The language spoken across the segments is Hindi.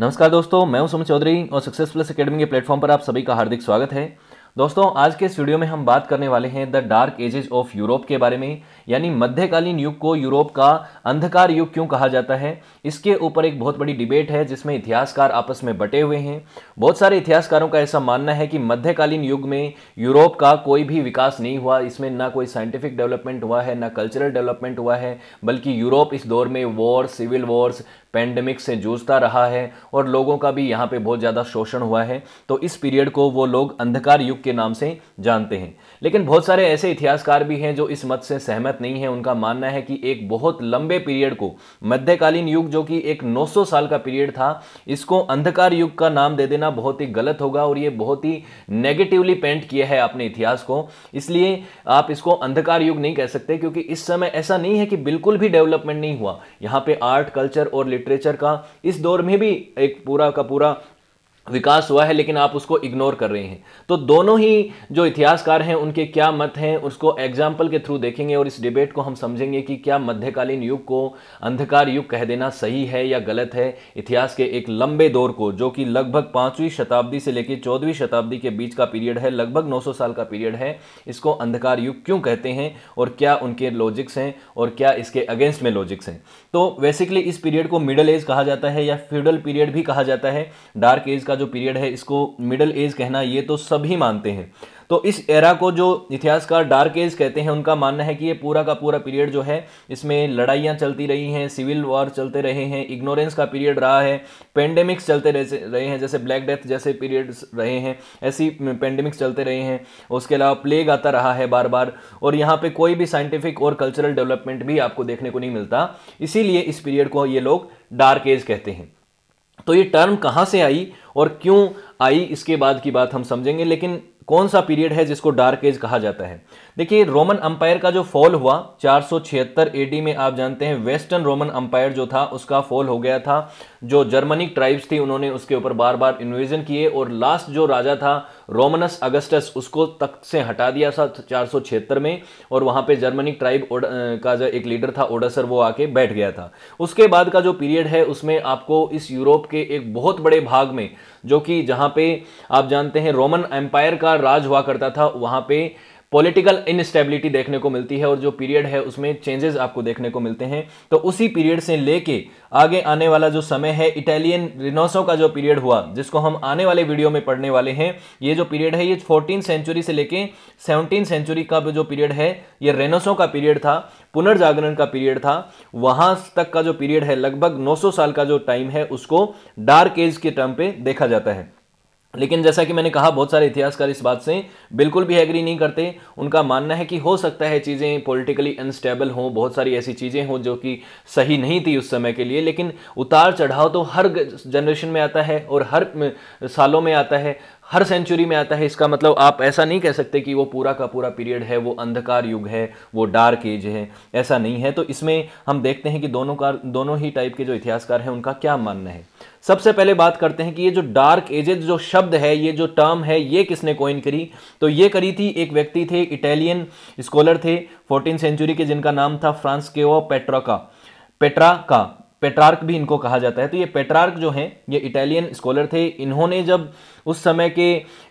नमस्कार दोस्तों मैं हूं सुमन चौधरी और सक्सेस प्लस अकेडमी के प्लेटफॉर्म पर आप सभी का हार्दिक स्वागत है दोस्तों आज के इस वीडियो में हम बात करने वाले हैं the dark ages of Europe के बारे में यानी मध्यकालीन युग को यूरोप का अंधकार युग क्यों कहा जाता है इसके ऊपर एक बहुत बड़ी डिबेट है जिसमें इतिहासकार आपस में बटे हुए हैं बहुत सारे इतिहासकारों का ऐसा मानना है कि मध्यकालीन युग में यूरोप का कोई भी विकास नहीं हुआ इसमें ना कोई साइंटिफिक डेवलपमेंट हुआ है ना कल्चरल डेवलपमेंट हुआ है बल्कि यूरोप इस दौर में वॉर सिविल वॉर्स पैंडमिक से जूझता रहा है और लोगों का भी यहाँ पे बहुत ज़्यादा शोषण हुआ है तो इस पीरियड को वो लोग अंधकार युग के नाम से जानते हैं लेकिन बहुत सारे ऐसे इतिहासकार भी हैं जो इस मत से सहमत नहीं है उनका मानना है कि एक बहुत लंबे पीरियड को मध्यकालीन युग जो कि एक 900 साल का पीरियड था इसको अंधकार युग का नाम दे देना बहुत ही गलत होगा और ये बहुत ही नेगेटिवली पेंट किया है आपने इतिहास को इसलिए आप इसको अंधकार युग नहीं कह सकते क्योंकि इस समय ऐसा नहीं है कि बिल्कुल भी डेवलपमेंट नहीं हुआ यहाँ पे आर्ट कल्चर और लिटरेचर का इस दौर में भी एक पूरा का पूरा विकास हुआ है लेकिन आप उसको इग्नोर कर रहे हैं तो दोनों ही जो इतिहासकार हैं उनके क्या मत हैं उसको एग्जाम्पल के थ्रू देखेंगे और इस डिबेट को हम समझेंगे कि क्या मध्यकालीन युग को अंधकार युग कह देना सही है या गलत है इतिहास के एक लंबे दौर को जो कि लगभग पाँचवीं शताब्दी से लेकर चौदहवीं शताब्दी के बीच का पीरियड है लगभग नौ साल का पीरियड है इसको अंधकार युग क्यों कहते हैं और क्या उनके लॉजिक्स हैं और क्या इसके अगेंस्ट में लॉजिक्स हैं तो बेसिकली इस पीरियड को मिडल एज कहा जाता है या फ्यूडल पीरियड भी कहा जाता है डार्क एज का जो पीरियड है इसको मिडल एज कहना ये तो सभी मानते हैं तो इस एरा को जो इतिहासकार डार्क एज कहते हैं उनका मानना है कि ये पूरा का पूरा पीरियड जो है इसमें लड़ाइयाँ चलती रही हैं सिविल वॉर चलते रहे हैं इग्नोरेंस का पीरियड रहा है पेंडेमिक्स चलते रहे हैं जैसे ब्लैक डेथ जैसे पीरियड्स रहे हैं ऐसी पेंडेमिक्स चलते रहे हैं उसके अलावा प्लेग आता रहा है बार बार और यहाँ पर कोई भी साइंटिफिक और कल्चरल डेवलपमेंट भी आपको देखने को नहीं मिलता इसीलिए इस पीरियड को ये लोग डार्क एज कहते हैं तो ये टर्म कहाँ से आई और क्यों आई इसके बाद की बात हम समझेंगे लेकिन कौन सा पीरियड है जिसको डार्क एज कहा जाता है देखिए रोमन अंपायर का जो फॉल हुआ 476 एडी में आप जानते हैं वेस्टर्न रोमन अंपायर जो था उसका फॉल हो गया था जो जर्मनिक ट्राइब्स थी उन्होंने उसके ऊपर बार बार इन्वेजन किए और लास्ट जो राजा था रोमनस अगस्टस उसको तख्त से हटा दिया था चार में और वहाँ पे जर्मनिक ट्राइब का जो एक लीडर था ओडासर वो आके बैठ गया था उसके बाद का जो पीरियड है उसमें आपको इस यूरोप के एक बहुत बड़े भाग में जो कि जहाँ पे आप जानते हैं रोमन एम्पायर का राज हुआ करता था वहाँ पे पॉलिटिकल इनस्टेबिलिटी देखने को मिलती है और जो पीरियड है उसमें चेंजेस आपको देखने को मिलते हैं तो उसी पीरियड से लेके आगे आने वाला जो समय है इटालियन रिनोसो का जो पीरियड हुआ जिसको हम आने वाले वीडियो में पढ़ने वाले हैं ये जो पीरियड है ये फोर्टीन सेंचुरी से लेके सेवनटीन सेंचुरी का जो पीरियड है ये रेनोसो का पीरियड था पुनर्जागरण का पीरियड था वहां तक का जो पीरियड है लगभग 900 साल का जो टाइम है उसको डार्क एज के टर्म पे देखा जाता है लेकिन जैसा कि मैंने कहा बहुत सारे इतिहासकार इस बात से बिल्कुल भी एग्री नहीं करते उनका मानना है कि हो सकता है चीज़ें पॉलिटिकली अनस्टेबल हों बहुत सारी ऐसी चीज़ें हों जो कि सही नहीं थी उस समय के लिए लेकिन उतार चढ़ाव तो हर जनरेशन में आता है और हर सालों में आता है हर सेंचुरी में आता है इसका मतलब आप ऐसा नहीं कह सकते कि वो पूरा का पूरा पीरियड है वो अंधकार युग है वो डार्क एज है ऐसा नहीं है तो इसमें हम देखते हैं कि दोनों का दोनों ही टाइप के जो इतिहासकार हैं उनका क्या मानना है सबसे पहले बात करते हैं कि ये जो डार्क एजेज जो शब्द है ये जो टर्म है ये किसने कोइन करी तो ये करी थी एक व्यक्ति थे इटालियन स्कॉलर थे फोर्टीन सेंचुरी के जिनका नाम था फ्रांस के वो का पेट्रा का पेट्रार्क भी इनको कहा जाता है तो ये पेट्रार्क जो हैं ये इटालियन स्कॉलर थे इन्होंने जब उस समय के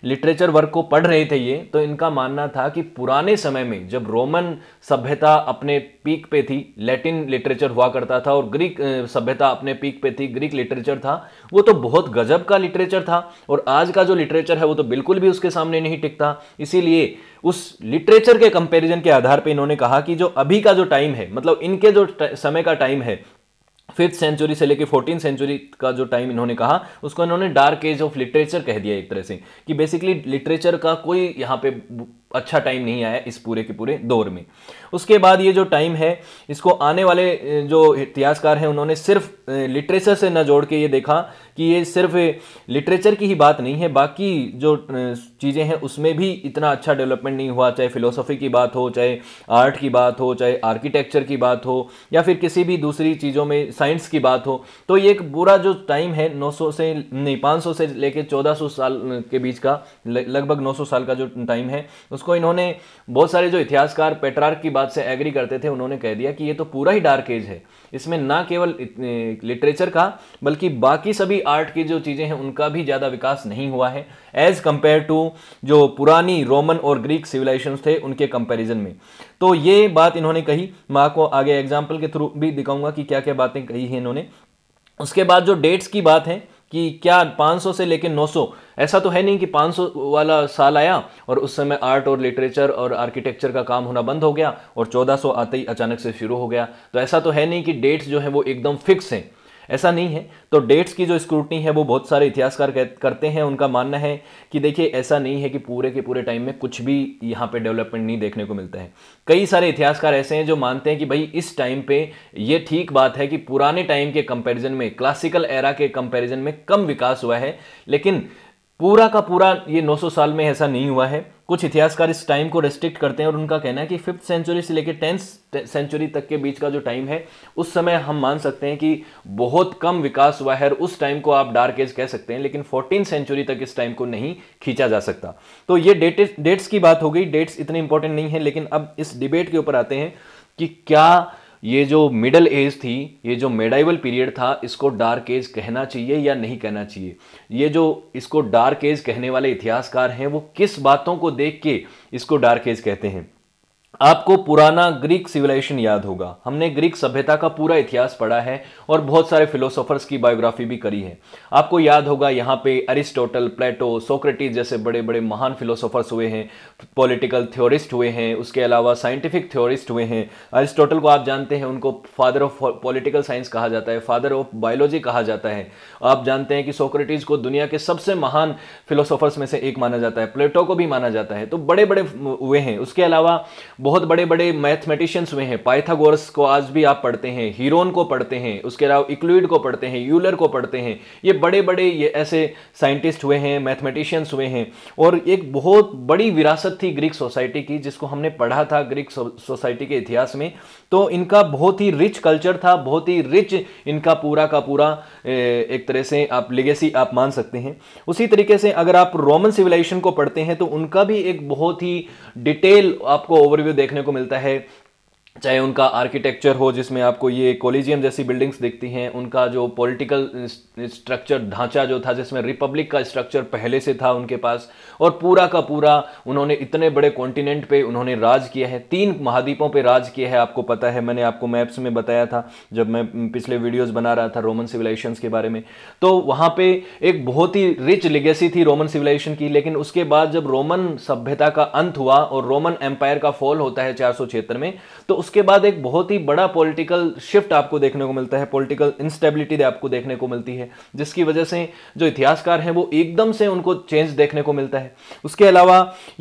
लिटरेचर वर्क को पढ़ रहे थे ये तो इनका मानना था कि पुराने समय में जब रोमन सभ्यता अपने पीक पे थी लैटिन लिटरेचर हुआ करता था और ग्रीक सभ्यता अपने पीक पे थी ग्रीक लिटरेचर था वो तो बहुत गजब का लिटरेचर था और आज का जो लिटरेचर है वो तो बिल्कुल भी उसके सामने नहीं टिकता इसीलिए उस लिटरेचर के कंपेरिजन के आधार पर इन्होंने कहा कि जो अभी का जो टाइम है मतलब इनके जो समय का टाइम है फिफ्थ सेंचुरी से लेकर फोर्टीन सेंचुरी का जो टाइम इन्होंने कहा उसको इन्होंने डार्क एज ऑफ लिटरेचर कह दिया एक तरह से कि बेसिकली लिटरेचर का कोई यहाँ पे अच्छा टाइम नहीं आया इस पूरे के पूरे दौर में उसके बाद ये जो टाइम है इसको आने वाले जो इतिहासकार हैं उन्होंने सिर्फ लिटरेचर से न जोड़ के ये देखा कि ये सिर्फ लिटरेचर की ही बात नहीं है बाकी जो चीज़ें हैं उसमें भी इतना अच्छा डेवलपमेंट नहीं हुआ चाहे फिलोसफी की बात हो चाहे आर्ट की बात हो चाहे आर्किटेक्चर की बात हो या फिर किसी भी दूसरी चीज़ों में साइंस की बात हो तो ये एक बुरा जो टाइम है 900 से नहीं पाँच से लेके चौदह साल के बीच का लगभग नौ साल का जो टाइम है उसको इन्होंने बहुत सारे जो इतिहासकार पेट्रार की बात बात से एग्री करते थे उन्होंने कह दिया कि ये तो पूरा ही डार्क एज है इसमें ना केवल लिटरेचर का बल्कि बाकी सभी आर्ट की जो चीज़ें हैं उनका भी ज़्यादा विकास नहीं हुआ है एज़ कंपेयर टू जो पुरानी रोमन और ग्रीक सिविलाइजेशन थे उनके कंपेरिजन में तो ये बात इन्होंने कही मैं आपको आगे एग्जाम्पल के थ्रू भी दिखाऊंगा कि क्या क्या बातें कही हैं इन्होंने उसके बाद जो डेट्स की बात है कि क्या 500 से लेकर 900 ऐसा तो है नहीं कि 500 वाला साल आया और उस समय आर्ट और लिटरेचर और आर्किटेक्चर का काम होना बंद हो गया और 1400 आते ही अचानक से शुरू हो गया तो ऐसा तो है नहीं कि डेट्स जो है वो एकदम फिक्स हैं ऐसा नहीं है तो डेट्स की जो स्क्रूटनी है वो बहुत सारे इतिहासकार करते हैं उनका मानना है कि देखिए ऐसा नहीं है कि पूरे के पूरे टाइम में कुछ भी यहाँ पे डेवलपमेंट नहीं देखने को मिलता है कई सारे इतिहासकार ऐसे हैं जो मानते हैं कि भाई इस टाइम पे ये ठीक बात है कि पुराने टाइम के कंपैरिजन में क्लासिकल एरा के कंपैरिजन में कम विकास हुआ है लेकिन पूरा का पूरा ये 900 साल में ऐसा नहीं हुआ है कुछ इतिहासकार इस टाइम को रेस्ट्रिक्ट करते हैं और उनका कहना है कि फिफ्थ सेंचुरी से लेकर टेंथ सेंचुरी तक के बीच का जो टाइम है उस समय हम मान सकते हैं कि बहुत कम विकास हुआ है और उस टाइम को आप डार्क एज कह सकते हैं लेकिन फोर्टीन सेंचुरी तक इस टाइम को नहीं खींचा जा सकता तो ये डेट डेट्स की बात हो गई डेट्स इतने इंपॉर्टेंट नहीं है लेकिन अब इस डिबेट के ऊपर आते हैं कि क्या ये जो मिडल एज थी ये जो मेडाइवल पीरियड था इसको डार्क एज कहना चाहिए या नहीं कहना चाहिए ये जो इसको डार्क एज कहने वाले इतिहासकार हैं वो किस बातों को देख के इसको डार्क एज कहते हैं आपको पुराना ग्रीक सिविलाइजेशन याद होगा हमने ग्रीक सभ्यता का पूरा इतिहास पढ़ा है और बहुत सारे फिलोसोफर्स की बायोग्राफी भी करी है आपको याद होगा यहाँ पे अरिस्टोटल प्लेटो सोक्रेटिस जैसे बड़े बड़े महान फिलोसोफर्स हुए हैं पॉलिटिकल थ्योरिस्ट हुए हैं उसके अलावा साइंटिफिक थ्योरिस्ट हुए हैं अरिस्टोटल को आप जानते हैं उनको फादर ऑफ पॉलिटिकल साइंस कहा जाता है फादर ऑफ बायोलॉजी कहा जाता है आप जानते हैं कि सोक्रेटिस को दुनिया के सबसे महान फिलोसोफर्स में से एक माना जाता है प्लेटो को भी माना जाता है तो बड़े बड़े हुए हैं उसके अलावा बहुत बड़े बड़े मैथमेटिशियंस हुए हैं पाइथागोरस को आज भी आप पढ़ते हैं हीरोन को पढ़ते हैं उसके अलावा इक्लूड को पढ़ते हैं यूलर को पढ़ते हैं ये बड़े बड़े ये ऐसे साइंटिस्ट हुए हैं मैथमेटिशियंस हुए हैं और एक बहुत बड़ी विरासत थी ग्रीक सोसाइटी की जिसको हमने पढ़ा था ग्रीक सोसाइटी के इतिहास में तो इनका बहुत ही रिच कल्चर था बहुत ही रिच इनका पूरा का पूरा एक तरह से आप लिगेसी आप मान सकते हैं उसी तरीके से अगर आप रोमन सिविलाइजेशन को पढ़ते हैं तो उनका भी एक बहुत ही डिटेल आपको ओवरव्यू देखने को मिलता है चाहे उनका आर्किटेक्चर हो जिसमें आपको ये कोलिजियम जैसी बिल्डिंग्स दिखती हैं उनका जो पॉलिटिकल स्ट्रक्चर ढांचा जो था जिसमें रिपब्लिक का स्ट्रक्चर पहले से था उनके पास और पूरा का पूरा उन्होंने इतने बड़े कॉन्टिनेंट पे उन्होंने राज किया है तीन महाद्वीपों पे राज किया है आपको पता है मैंने आपको मैप्स में बताया था जब मैं पिछले वीडियोज़ बना रहा था रोमन सिविलाइजेशन के बारे में तो वहाँ पर एक बहुत ही रिच लिगेसी थी रोमन सिविलाइजेशन की लेकिन उसके बाद जब रोमन सभ्यता का अंत हुआ और रोमन एम्पायर का फॉल होता है चार में तो उसके बाद एक बहुत ही बड़ा पॉलिटिकल शिफ्ट आपको देखने को मिलता है पॉलिटिकल इंस्टेबिलिटी आपको देखने को मिलती है जिसकी वजह से जो इतिहासकार हैं वो एकदम से उनको चेंज देखने को मिलता है उसके अलावा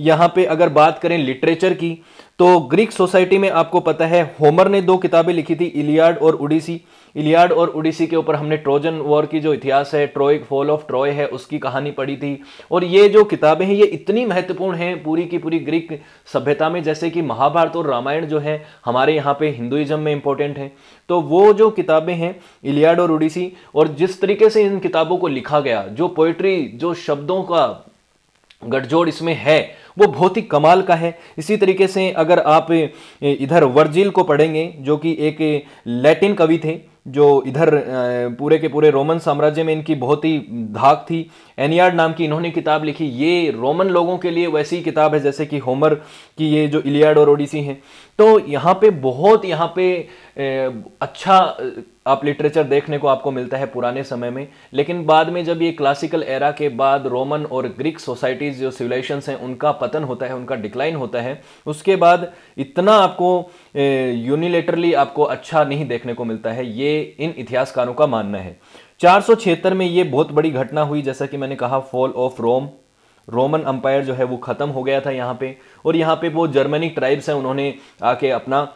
यहाँ पे अगर बात करें लिटरेचर की तो ग्रीक सोसाइटी में आपको पता है होमर ने दो किताबें लिखी थी इलियाड और उडीसी इलियाड और उड़ीसी के ऊपर हमने ट्रोजन वॉर की जो इतिहास है ट्रोय फॉल ऑफ ट्रॉय है उसकी कहानी पढ़ी थी और ये जो किताबें हैं ये इतनी महत्वपूर्ण हैं पूरी की पूरी ग्रीक सभ्यता में जैसे कि महाभारत और रामायण जो है हमारे यहाँ पे हिंदुइज्म में इंपॉर्टेंट है तो वो जो किताबें हैं इलियाड और उड़ीसी और जिस तरीके से इन किताबों को लिखा गया जो पोइट्री जो शब्दों का गठजोड़ इसमें है वो बहुत ही कमाल का है इसी तरीके से अगर आप इधर वर्जिल को पढ़ेंगे जो कि एक लैटिन कवि थे जो इधर पूरे के पूरे रोमन साम्राज्य में इनकी बहुत ही धाक थी एनियार्ड नाम की इन्होंने किताब लिखी ये रोमन लोगों के लिए वैसी किताब है जैसे कि होमर की ये जो इलियाड और ओडिसी हैं तो यहाँ पे बहुत यहाँ पे अच्छा आप लिटरेचर देखने को आपको मिलता है पुराने समय में लेकिन बाद में जब ये क्लासिकल एरा के बाद रोमन और ग्रीक सोसाइटीज़ जो सिविलाइजेशंस हैं उनका पतन होता है उनका डिक्लाइन होता है उसके बाद इतना आपको यूनिलेटरली आपको अच्छा नहीं देखने को मिलता है ये इन इतिहासकारों का मानना है चार में ये बहुत बड़ी घटना हुई जैसा कि मैंने कहा fall of Rome Roman empire जो है वो ख़त्म हो गया था यहाँ पे और यहाँ पे वो जर्मनिक ट्राइब्स हैं उन्होंने आके अपना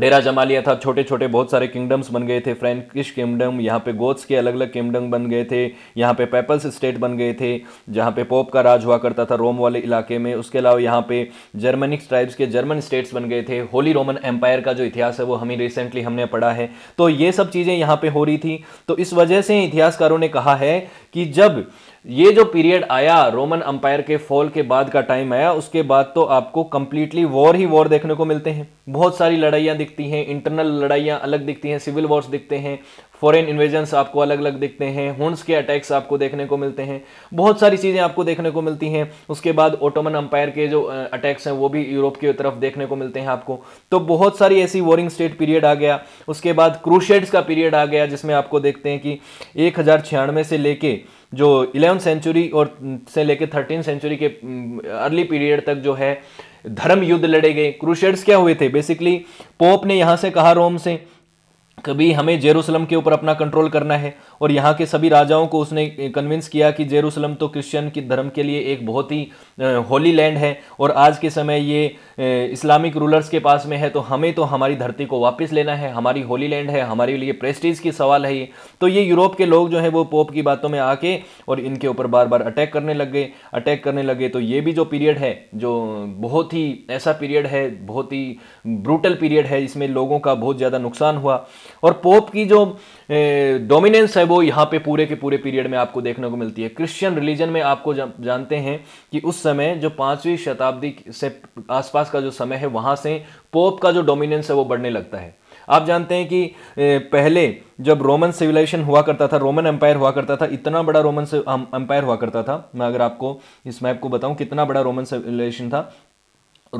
डेरा जमा लिया था छोटे छोटे बहुत सारे किंगडम्स बन गए थे फ्रेंकिश किंगडम यहाँ पे गोथ्स के अलग अलग किंगडम बन गए थे यहाँ पे पेपल्स स्टेट बन गए थे जहाँ पे पोप का राज हुआ करता था रोम वाले इलाके में उसके अलावा यहाँ पे जर्मनिक ट्राइब्स के जर्मन स्टेट्स बन गए थे होली रोमन एम्पायर का जो इतिहास है वो हमें रिसेंटली हमने पढ़ा है तो ये सब चीज़ें यहाँ पर हो रही थी तो इस वजह से इतिहासकारों ने कहा है कि जब ये जो पीरियड आया रोमन अंपायर के फॉल के बाद का टाइम आया उसके बाद तो आपको कंप्लीटली वॉर ही वॉर देखने को मिलते हैं बहुत सारी लड़ाइयाँ दिखती हैं इंटरनल लड़ाइयाँ अलग दिखती हैं सिविल वॉर्स दिखते हैं फॉरेन इन्वेजन्स आपको अलग अलग दिखते हैं हुंड्स के अटैक्स आपको देखने को मिलते हैं बहुत सारी चीज़ें आपको देखने को मिलती हैं उसके बाद ओटोमन अंपायर के जो अटैक्स हैं वो भी यूरोप की तरफ देखने को मिलते हैं आपको तो बहुत सारी ऐसी वॉरिंग स्टेट पीरियड आ गया उसके बाद क्रूशेड्स का पीरियड आ गया जिसमें आपको देखते हैं कि एक से लेके जो इलेवन सेंचुरी और से लेकर थर्टीन सेंचुरी के अर्ली पीरियड तक जो है धर्म युद्ध लड़े गए क्रूशेड्स क्या हुए थे बेसिकली पोप ने यहाँ से कहा रोम से कभी हमें जेरूसलम के ऊपर अपना कंट्रोल करना है और यहाँ के सभी राजाओं को उसने कन्विंस किया कि जेरूसलम तो क्रिश्चियन की धर्म के लिए एक बहुत ही होली लैंड है और आज के समय ये इस्लामिक रूलर्स के पास में है तो हमें तो हमारी धरती को वापस लेना है हमारी होली लैंड है हमारे लिए प्रेस्टीज की सवाल है ये तो ये यूरोप के लोग जो हैं वो पोप की बातों में आके और इनके ऊपर बार बार अटैक करने लग गए अटैक करने लगे तो ये भी जो पीरियड है जो बहुत ही ऐसा पीरियड है बहुत ही ब्रूटल पीरियड है इसमें लोगों का बहुत ज़्यादा नुकसान हुआ और पोप की जो डोमिनेंस है वो यहाँ पे पूरे के पूरे पीरियड में आपको देखने को मिलती है क्रिश्चियन रिलीजन में आपको जानते हैं कि उस समय जो पाँचवीं शताब्दी से आसपास का जो समय है वहाँ से पोप का जो डोमिनेंस है वो बढ़ने लगता है आप जानते हैं कि पहले जब रोमन सिविलाइजेशन हुआ करता था रोमन एम्पायर हुआ करता था इतना बड़ा रोमन एम्पायर हुआ करता था मैं अगर आपको इस मैप को बताऊं कितना बड़ा रोमन सिविलाइजेशन था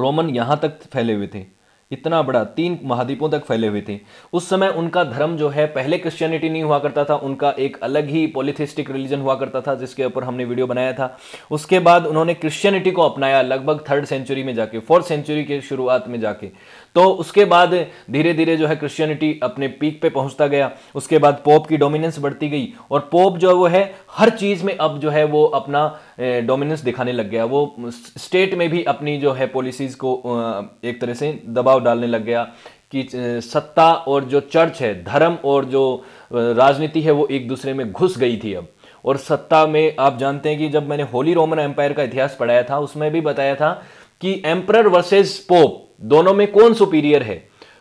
रोमन यहां तक फैले हुए थे इतना बड़ा तीन महाद्वीपों तक फैले हुए थे उस समय उनका धर्म जो है पहले क्रिश्चियनिटी नहीं हुआ करता था उनका एक अलग ही पॉलिथिस्टिक रिलीजन हुआ करता था जिसके ऊपर हमने वीडियो बनाया था उसके बाद उन्होंने क्रिश्चियनिटी को अपनाया लगभग थर्ड सेंचुरी में जाके फोर्थ सेंचुरी के शुरुआत में जाके तो उसके बाद धीरे धीरे जो है क्रिश्चियनिटी अपने पीक पे पहुंचता गया उसके बाद पोप की डोमिनेंस बढ़ती गई और पोप जो वो है हर चीज़ में अब जो है वो अपना डोमिनेंस दिखाने लग गया वो स्टेट में भी अपनी जो है पॉलिसीज़ को एक तरह से दबाव डालने लग गया कि सत्ता और जो चर्च है धर्म और जो राजनीति है वो एक दूसरे में घुस गई थी अब और सत्ता में आप जानते हैं कि जब मैंने होली रोमन एम्पायर का इतिहास पढ़ाया था उसमें भी बताया था कि एम्प्रर वर्सेज पोप दोनों में कौन सुपीरियर है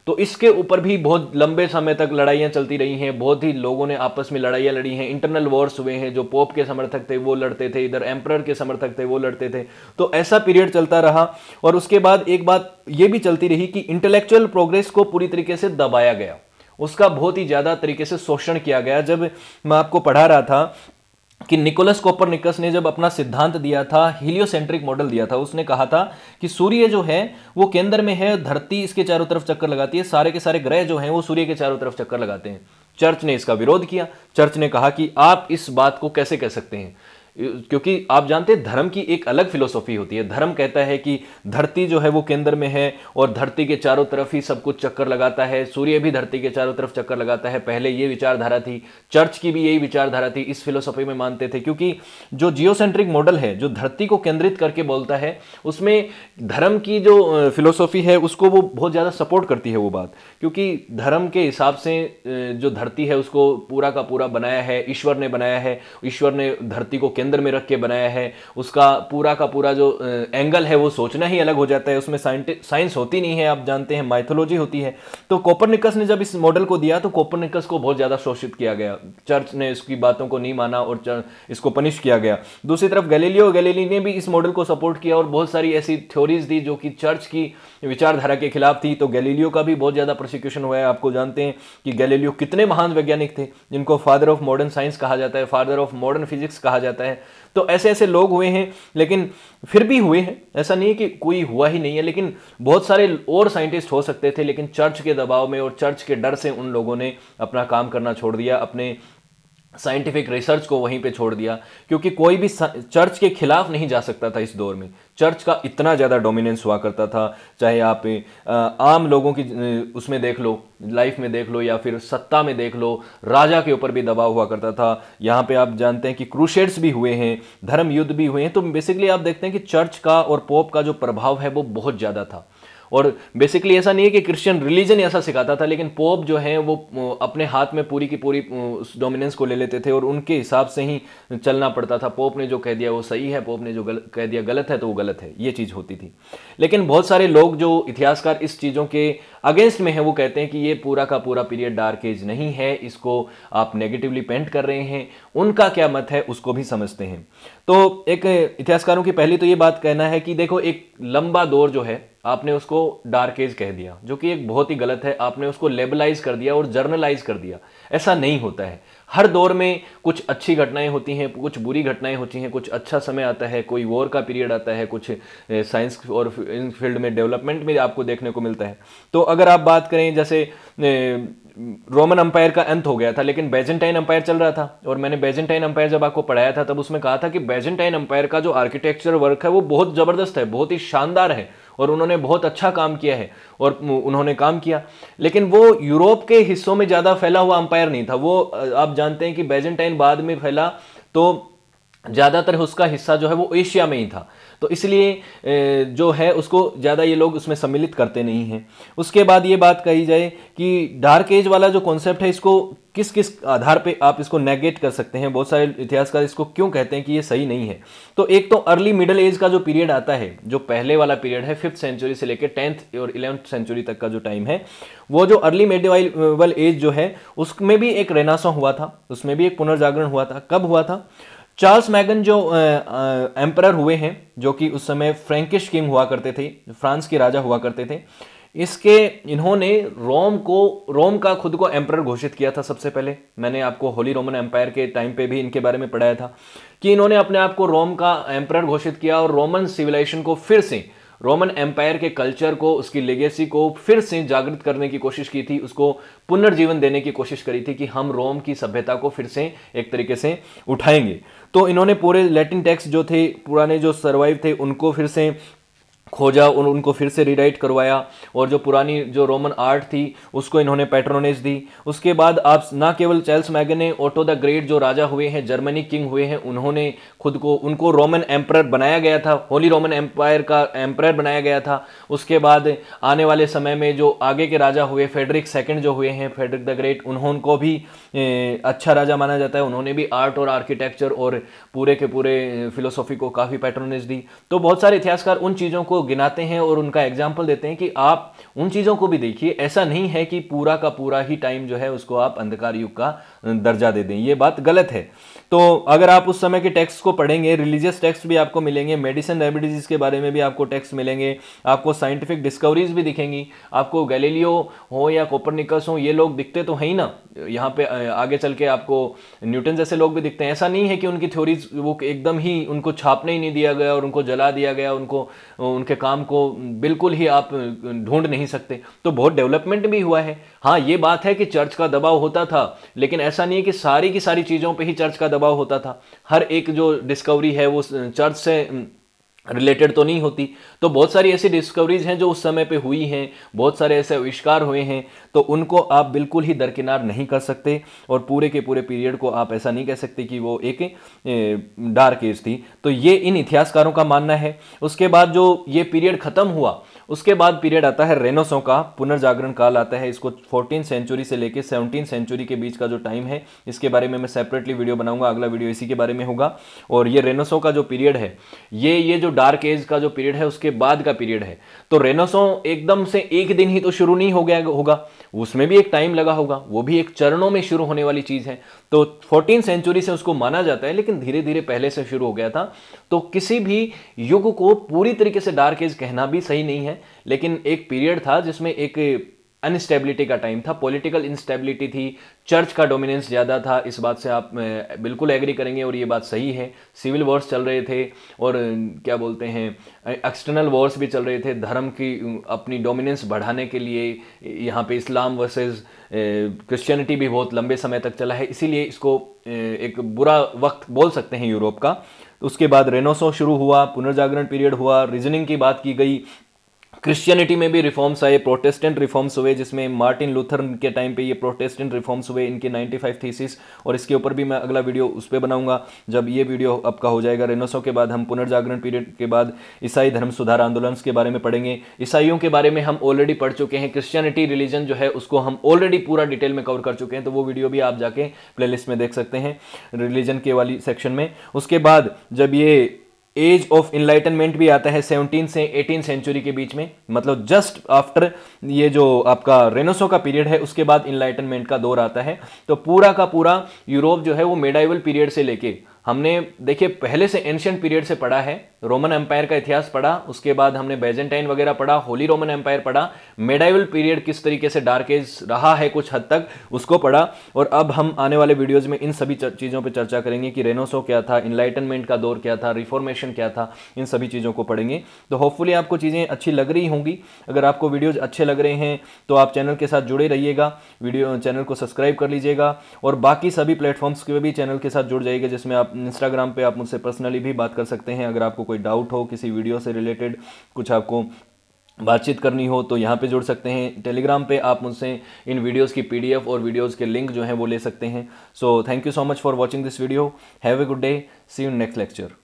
तो इसके ऊपर भी बहुत लंबे समय तक लड़ाइयाँ चलती रही हैं बहुत ही लोगों ने आपस में लड़ाइयाँ लड़ी हैं इंटरनल वॉर्स हुए हैं जो पोप के समर्थक थे वो लड़ते थे इधर एम्प्रर के समर्थक थे वो लड़ते थे तो ऐसा पीरियड चलता रहा और उसके बाद एक बात ये भी चलती रही कि इंटेलेक्चुअल प्रोग्रेस को पूरी तरीके से दबाया गया उसका बहुत ही ज़्यादा तरीके से शोषण किया गया जब मैं आपको पढ़ा रहा था कि निकोलस कोपरनिकस ने जब अपना सिद्धांत दिया था हीलियोसेंट्रिक मॉडल दिया था उसने कहा था कि सूर्य जो है वो केंद्र में है धरती इसके चारों तरफ चक्कर लगाती है सारे के सारे ग्रह जो हैं वो सूर्य के चारों तरफ चक्कर लगाते हैं चर्च ने इसका विरोध किया चर्च ने कहा कि आप इस बात को कैसे कह सकते हैं क्योंकि आप जानते हैं धर्म की एक अलग फिलोसॉफी होती है धर्म कहता है कि धरती जो है वो केंद्र में है और धरती के चारों तरफ ही सब कुछ चक्कर लगाता है सूर्य भी धरती के चारों तरफ चक्कर लगाता है पहले ये विचारधारा थी चर्च की भी यही विचारधारा थी इस फिलोसॉफी में मानते थे क्योंकि जो जियोसेंट्रिक मॉडल है जो धरती को केंद्रित करके बोलता है उसमें धर्म की जो फिलोसॉफी है उसको वो बहुत ज़्यादा सपोर्ट करती है वो बात क्योंकि धर्म के हिसाब से जो धरती है उसको पूरा का पूरा बनाया है ईश्वर ने बनाया है ईश्वर ने धरती को केंद्र में रख के बनाया है उसका पूरा का पूरा जो एंगल है वो सोचना ही अलग हो जाता है उसमें साइंस होती नहीं है आप जानते हैं माइथोलॉजी होती है तो कोपरनिकस ने जब इस मॉडल को दिया तो कोपरनिकस को बहुत ज़्यादा शोषित किया गया चर्च ने इसकी बातों को नहीं माना और इसको पनिश किया गया दूसरी तरफ गैलीलियो गैलीली ने भी इस मॉडल को सपोर्ट किया और बहुत सारी ऐसी थ्योरीज दी जो कि चर्च की विचारधारा के खिलाफ थी तो गैलीलियो का भी बहुत ज़्यादा प्रोसिक्यूशन हुआ है आपको जानते हैं कि गैलीलियो कितने महान वैज्ञानिक थे जिनको फादर ऑफ मॉडर्न साइंस कहा जाता है फादर ऑफ मॉडर्न फिजिक्स कहा जाता है है तो ऐसे ऐसे लोग हुए हैं लेकिन फिर भी हुए हैं ऐसा नहीं है कि कोई हुआ ही नहीं है लेकिन बहुत सारे और साइंटिस्ट हो सकते थे लेकिन चर्च के दबाव में और चर्च के डर से उन लोगों ने अपना काम करना छोड़ दिया अपने साइंटिफिक रिसर्च को वहीं पे छोड़ दिया क्योंकि कोई भी चर्च के खिलाफ नहीं जा सकता था इस दौर में चर्च का इतना ज़्यादा डोमिनेंस हुआ करता था चाहे आप आम लोगों की उसमें देख लो लाइफ में देख लो या फिर सत्ता में देख लो राजा के ऊपर भी दबाव हुआ करता था यहाँ पे आप जानते हैं कि क्रूशेड्स भी हुए हैं धर्म युद्ध भी हुए हैं तो बेसिकली आप देखते हैं कि चर्च का और पोप का जो प्रभाव है वो बहुत ज़्यादा था और बेसिकली ऐसा नहीं है कि क्रिश्चियन रिलीजन ऐसा सिखाता था लेकिन पोप जो है वो अपने हाथ में पूरी की पूरी उस डोमिनेंस को ले लेते थे और उनके हिसाब से ही चलना पड़ता था पोप ने जो कह दिया वो सही है पोप ने जो गल, कह दिया गलत है तो वो गलत है ये चीज़ होती थी लेकिन बहुत सारे लोग जो इतिहासकार इस चीज़ों के अगेंस्ट में है वो कहते हैं कि ये पूरा का पूरा पीरियड डार्क एज नहीं है इसको आप नेगेटिवली पेंट कर रहे हैं उनका क्या मत है उसको भी समझते हैं तो एक इतिहासकारों की पहली तो ये बात कहना है कि देखो एक लंबा दौर जो है आपने उसको डार्क एज कह दिया जो कि एक बहुत ही गलत है आपने उसको लेबलाइज कर दिया और जर्नलाइज कर दिया ऐसा नहीं होता है हर दौर में कुछ अच्छी घटनाएं होती हैं कुछ बुरी घटनाएं होती हैं कुछ अच्छा समय आता है कोई वॉर का पीरियड आता है कुछ साइंस और इन फील्ड में डेवलपमेंट में आपको देखने को मिलता है तो अगर आप बात करें जैसे रोमन अंपायर का अंत हो गया था लेकिन बेजेंटाइन अंपायर चल रहा था और मैंने बेजेंटाइन अंपायर जब आपको पढ़ाया था तब उसमें कहा था कि बेजेंटाइन अंपायर का जो आर्किटेक्चर वर्क है वो बहुत ज़बरदस्त है बहुत ही शानदार है और उन्होंने बहुत अच्छा काम किया है और उन्होंने काम किया लेकिन वो यूरोप के हिस्सों में ज़्यादा फैला हुआ अंपायर नहीं था वो आप जानते हैं कि बेजेंटाइन बाद में फैला तो ज़्यादातर उसका हिस्सा जो है वो एशिया में ही था तो इसलिए जो है उसको ज़्यादा ये लोग उसमें सम्मिलित करते नहीं हैं उसके बाद ये बात कही जाए कि डार्क एज वाला जो कॉन्सेप्ट है इसको किस किस आधार पे आप इसको नेगेट कर सकते हैं बहुत सारे इतिहासकार इसको क्यों कहते हैं कि ये सही नहीं है तो एक तो अर्ली मिडल एज का जो पीरियड आता है जो पहले वाला पीरियड है फिफ्थ सेंचुरी से लेकर टेंथ और इलेवंथ सेंचुरी तक का जो टाइम है वो जो अर्ली मेडिवल एज जो है उसमें भी एक रेनासा हुआ था उसमें भी एक पुनर्जागरण हुआ था कब हुआ था चार्ल्स मैगन जो एम्पर हुए हैं जो कि उस समय फ्रेंकिश किंग हुआ करते थे फ्रांस के राजा हुआ करते थे इसके इन्होंने रोम को रोम का खुद को एम्पर घोषित किया था सबसे पहले मैंने आपको होली रोमन एम्पायर के टाइम पे भी इनके बारे में पढ़ाया था कि इन्होंने अपने आप को रोम का एम्पर घोषित किया और रोमन सिविलाइजेशन को फिर से रोमन एम्पायर के कल्चर को उसकी लेगेसी को फिर से जागृत करने की कोशिश की थी उसको पुनर्जीवन देने की कोशिश करी थी कि हम रोम की सभ्यता को फिर से एक तरीके से उठाएंगे तो इन्होंने पूरे लैटिन टेक्स्ट जो थे पुराने जो सर्वाइव थे उनको फिर से खोजा उन उनको फिर से रीराइट करवाया और जो पुरानी जो रोमन आर्ट थी उसको इन्होंने पैट्रोनेज दी उसके बाद आप ना केवल चैल्स मैगन ने ओटो द ग्रेट जो राजा हुए हैं जर्मनी किंग हुए हैं उन्होंने खुद को उनको रोमन एम्प्रायर बनाया गया था होली रोमन एम्पायर का एम्प्रायर बनाया गया था उसके बाद आने वाले समय में जो आगे के राजा हुए फेडरिक सेकेंड जो हुए हैं फेडरिक द ग्रेट उन्होंने भी ए, अच्छा राजा माना जाता है उन्होंने भी आर्ट और आर्किटेक्चर और पूरे के पूरे फिलोसॉफी को काफ़ी पैट्रोनेज दी तो बहुत सारे इतिहासकार उन चीज़ों को गिनाते हैं और उनका एग्जाम्पल देते हैं कि आप उन चीज़ों को भी देखिए ऐसा नहीं है कि पूरा का पूरा ही टाइम जो है उसको आप अंधकार युग का दर्जा दे दें ये बात गलत है तो अगर आप उस समय के टेक्स्ट को पढ़ेंगे रिलीजियस टेक्स्ट भी आपको मिलेंगे मेडिसिन रेमेडीज के बारे में भी आपको टेक्स्ट मिलेंगे आपको साइंटिफिक डिस्कवरीज भी दिखेंगी आपको गैलीलियो हो या कोपरनिकस हो ये लोग दिखते तो हैं ही ना यहाँ पे आगे चल के आपको न्यूटन जैसे लोग भी दिखते हैं ऐसा नहीं है कि उनकी थ्योरीज वो एकदम ही उनको छापने ही नहीं दिया गया और उनको जला दिया गया उनको उनके काम को बिल्कुल ही आप ढूंढ नहीं सकते तो बहुत डेवलपमेंट भी हुआ है हाँ ये बात है कि चर्च का दबाव होता था लेकिन ऐसा नहीं है कि सारी की सारी चीज़ों पे ही चर्च का दबाव होता था हर एक जो डिस्कवरी है वो चर्च से रिलेटेड तो नहीं होती तो बहुत सारी ऐसी डिस्कवरीज हैं जो उस समय पे हुई हैं बहुत सारे ऐसे आविष्कार हुए हैं तो उनको आप बिल्कुल ही दरकिनार नहीं कर सकते और पूरे के पूरे पीरियड को आप ऐसा नहीं कह सकते कि वो एक डार्क एज थी तो ये इन इतिहासकारों का मानना है उसके बाद जो ये पीरियड खत्म हुआ उसके बाद पीरियड आता है रेनोसों का पुनर्जागरण काल आता है इसको फोर्टीन सेंचुरी से लेकर सेवनटीन सेंचुरी के बीच का जो टाइम है इसके बारे में मैं सेपरेटली वीडियो बनाऊंगा अगला वीडियो इसी के बारे में होगा और ये रेनोसों का जो पीरियड है ये ये जो डार्क एज का जो पीरियड है उसके बाद का पीरियड है तो रेनोसों एकदम से एक दिन ही तो शुरू नहीं हो गया होगा उसमें भी एक टाइम लगा होगा वो भी एक चरणों में शुरू होने वाली चीज़ है तो फोर्टीन सेंचुरी से उसको माना जाता है लेकिन धीरे धीरे पहले से शुरू हो गया था तो किसी भी युग को पूरी तरीके से डार्क एज कहना भी सही नहीं है लेकिन एक पीरियड था जिसमें एक अनस्टेबिलिटी का टाइम था पॉलिटिकल इंस्टेबिलिटी थी चर्च का डोमिनेंस ज़्यादा था इस बात से आप बिल्कुल एग्री करेंगे और ये बात सही है सिविल वॉर्स चल रहे थे और क्या बोलते हैं एक्सटर्नल वॉर्स भी चल रहे थे धर्म की अपनी डोमिनेंस बढ़ाने के लिए यहाँ पे इस्लाम वर्सेस क्रिश्चियनिटी भी बहुत लंबे समय तक चला है इसीलिए इसको एक बुरा वक्त बोल सकते हैं यूरोप का उसके बाद रेनोसो शुरू हुआ पुनर्जागरण पीरियड हुआ रीजनिंग की बात की गई क्रिश्चियनिटी में भी रिफॉर्म्स आए प्रोटेस्टेंट रिफॉर्म्स हुए जिसमें मार्टिन लूथर के टाइम पे ये प्रोटेस्टेंट रिफॉर्म्स हुए इनके 95 थीसिस और इसके ऊपर भी मैं अगला वीडियो उस पर बनाऊंगा जब ये वीडियो आपका हो जाएगा रेनोसो के बाद हम पुनर्जागरण पीरियड के बाद ईसाई धर्म सुधार आंदोलन के बारे में पढ़ेंगे ईसाइयों के बारे में हम ऑलरेडी पढ़ चुके हैं क्रिश्चियनिटी रिलीजन जो है उसको हम ऑलरेडी पूरा डिटेल में कवर कर चुके हैं तो वो वीडियो भी आप जाके प्लेलिस्ट में देख सकते हैं रिलीजन के वाली सेक्शन में उसके बाद जब ये एज ऑफ इनलाइटनमेंट भी आता है सेवनटीन से एटीन सेंचुरी के बीच में मतलब जस्ट आफ्टर ये जो आपका रेनोसो का पीरियड है उसके बाद इनलाइटनमेंट का दौर आता है तो पूरा का पूरा यूरोप जो है वो मेडाइवल पीरियड से लेके हमने देखिए पहले से एंशियंट पीरियड से पढ़ा है रोमन एम्पायर का इतिहास पढ़ा उसके बाद हमने बेजेंटाइन वगैरह पढ़ा होली रोमन एम्पायर पढ़ा मेडाइवल पीरियड किस तरीके से डार्क एज रहा है कुछ हद तक उसको पढ़ा और अब हम आने वाले वीडियोज में इन सभी चीज़ों पर चर्चा करेंगे कि रेनोसो क्या था इनलाइटनमेंट का दौर क्या था रिफॉर्मेशन क्या था इन सभी चीज़ों को पढ़ेंगे तो होपफुली आपको चीज़ें अच्छी लग रही होंगी अगर आपको वीडियोज़ अच्छे लग रहे हैं तो आप चैनल के साथ जुड़े रहिएगा वीडियो चैनल को सब्सक्राइब कर लीजिएगा और बाकी सभी प्लेटफॉर्म्स के भी चैनल के साथ जुड़ जाइएगा जिसमें आप इंस्टाग्राम पे आप मुझसे पर्सनली भी बात कर सकते हैं अगर आपको कोई डाउट हो किसी वीडियो से रिलेटेड कुछ आपको बातचीत करनी हो तो यहाँ पे जुड़ सकते हैं टेलीग्राम पे आप मुझसे इन वीडियोस की पीडीएफ और वीडियोस के लिंक जो हैं वो ले सकते हैं so thank you so much for watching this video have a good day see you next lecture